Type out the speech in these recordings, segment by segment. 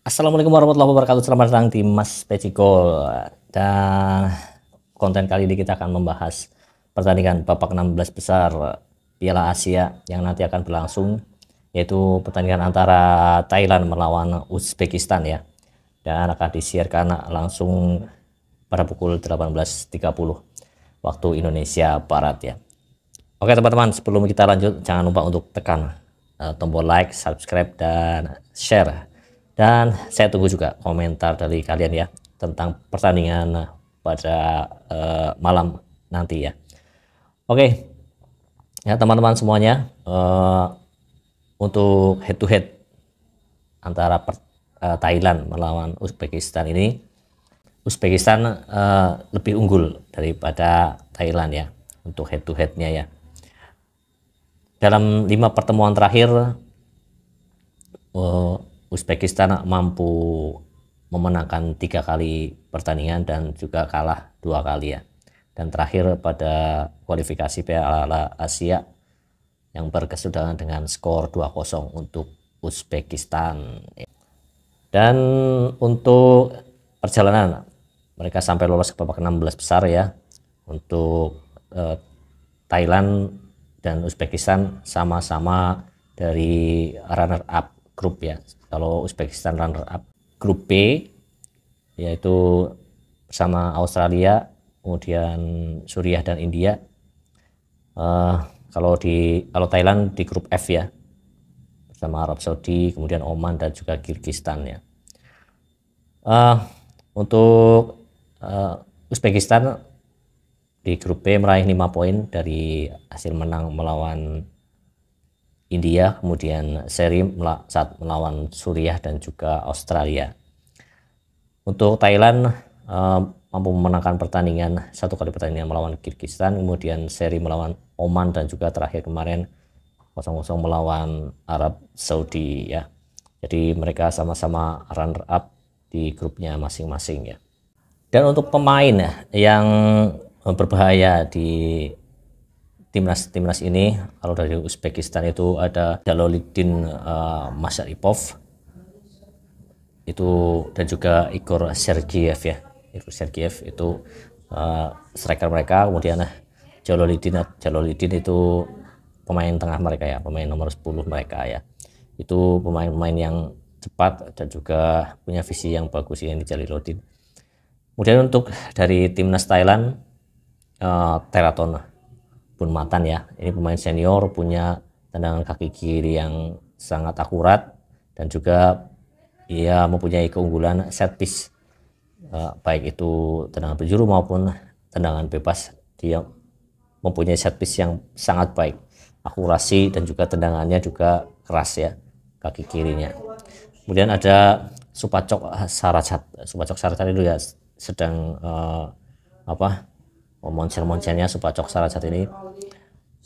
Assalamualaikum warahmatullahi wabarakatuh. Selamat datang di Mas Pecikol. Dan konten kali ini kita akan membahas pertandingan babak 16 besar Piala Asia yang nanti akan berlangsung yaitu pertandingan antara Thailand melawan Uzbekistan ya. Dan akan disiarkan langsung pada pukul 18.30 waktu Indonesia Barat ya. Oke teman-teman, sebelum kita lanjut jangan lupa untuk tekan eh, tombol like, subscribe dan share dan saya tunggu juga komentar dari kalian ya tentang pertandingan pada uh, malam nanti ya. Oke, okay. ya teman-teman semuanya uh, untuk head to head antara per, uh, Thailand melawan Uzbekistan ini, Uzbekistan uh, lebih unggul daripada Thailand ya untuk head to headnya ya dalam lima pertemuan terakhir uh, Uzbekistan mampu memenangkan tiga kali pertandingan dan juga kalah dua kali ya. Dan terakhir pada kualifikasi Piala Asia yang berkesudahan dengan skor 2-0 untuk Uzbekistan. Dan untuk perjalanan mereka sampai lolos ke babak 16 besar ya untuk eh, Thailand dan Uzbekistan sama-sama dari runner up grup ya kalau Uzbekistan runner up grup B yaitu bersama Australia kemudian Suriah dan India uh, kalau di kalau Thailand di grup F ya bersama Arab Saudi kemudian Oman dan juga Kyrgyzstan ya uh, untuk uh, Uzbekistan di grup B meraih 5 poin dari hasil menang melawan India, kemudian seri saat melawan Suriah dan juga Australia. Untuk Thailand eh, mampu memenangkan pertandingan satu kali pertandingan melawan Kirgistan, kemudian seri melawan Oman dan juga terakhir kemarin 0-0 melawan Arab Saudi ya. Jadi mereka sama-sama runner up di grupnya masing-masing ya. Dan untuk pemain yang berbahaya di timnas timnas ini kalau dari Uzbekistan itu ada Jalolidin uh, eh, Masaripov itu dan juga Igor Sergeyev ya Igor Sergeyev itu uh, striker mereka kemudian eh, Jaloliddin Jalolidin Jalolidin itu pemain tengah mereka ya pemain nomor 10 mereka ya itu pemain-pemain yang cepat dan juga punya visi yang bagus ini Jalilodin. Kemudian untuk dari timnas Thailand, uh, Teraton pun Matan ya. Ini pemain senior punya tendangan kaki kiri yang sangat akurat dan juga ia mempunyai keunggulan set piece uh, baik itu tendangan penjuru maupun tendangan bebas dia mempunyai set piece yang sangat baik akurasi dan juga tendangannya juga keras ya kaki kirinya kemudian ada Supacok Sarachat Supacok Sarachat itu ya sedang uh, apa moncer-moncernya cok salah saat ini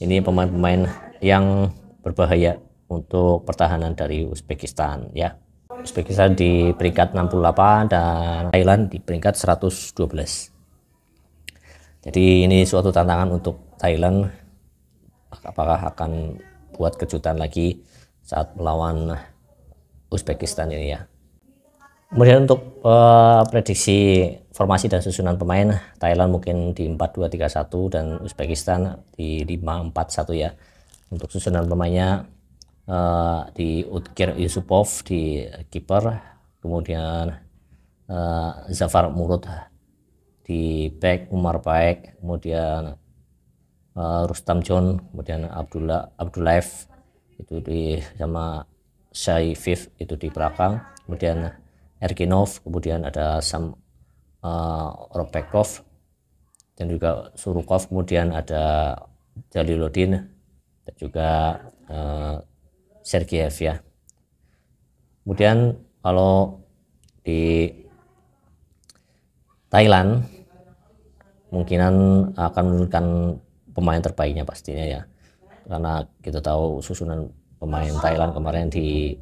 ini pemain-pemain yang berbahaya untuk pertahanan dari Uzbekistan ya Uzbekistan di peringkat 68 dan Thailand di peringkat 112 jadi ini suatu tantangan untuk Thailand apakah akan buat kejutan lagi saat melawan Uzbekistan ini ya Kemudian untuk uh, prediksi formasi dan susunan pemain, Thailand mungkin di 4-2-3-1 dan Uzbekistan di 5-4-1 ya. Untuk susunan pemainnya uh, di Utkir Yusupov di kiper, kemudian uh, Zafar Murut di back, Umar Baik, kemudian uh, Rustam John, kemudian Abdullah Abdullah itu di sama Saifif itu di belakang, kemudian Erkinov, kemudian ada Sam uh, eh, Ropekov, dan juga Surukov, kemudian ada Jalilodin dan juga uh, eh, Sergeyev ya. Kemudian kalau di Thailand kemungkinan akan menurunkan pemain terbaiknya pastinya ya karena kita tahu susunan pemain Thailand kemarin di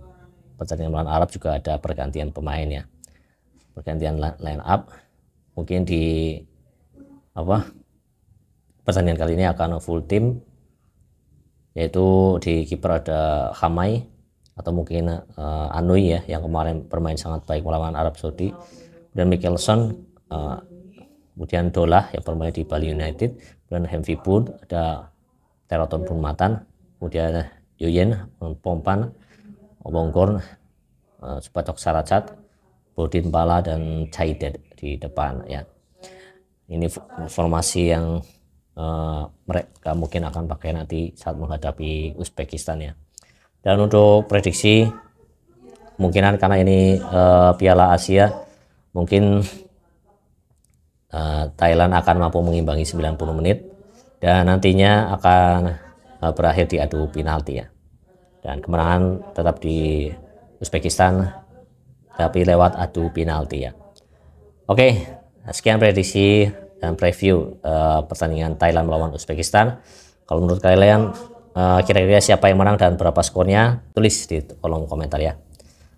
pertandingan melawan Arab juga ada pergantian pemain ya pergantian line up mungkin di apa pertandingan kali ini akan full team yaitu di kiper ada Hamai atau mungkin uh, Anui ya yang kemarin bermain sangat baik melawan Arab Saudi dan Mikkelson uh, eh, kemudian Dola yang bermain di Bali United dan Hemvi ada Teraton Bunmatan kemudian Yuyen Pompan Omongkor, eh, sepatok Saracat, Bodin Pala dan caided di depan ya. Ini formasi yang uh, eh, mereka mungkin akan pakai nanti saat menghadapi Uzbekistan ya. Dan untuk prediksi kemungkinan karena ini uh, Piala Asia mungkin uh, Thailand akan mampu mengimbangi 90 menit dan nantinya akan uh, berakhir di adu penalti ya dan kemenangan tetap di Uzbekistan tapi lewat adu penalti ya. Oke, sekian prediksi dan preview uh, pertandingan Thailand melawan Uzbekistan. Kalau menurut kalian eh, kira-kira uh, siapa yang menang dan berapa skornya? Tulis di kolom komentar ya.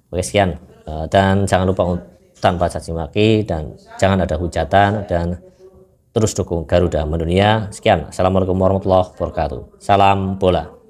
Oke, sekian. Uh, dan jangan lupa tanpa caci maki dan jangan ada hujatan dan terus dukung Garuda mendunia. Sekian. Assalamualaikum warahmatullahi wabarakatuh. Salam bola.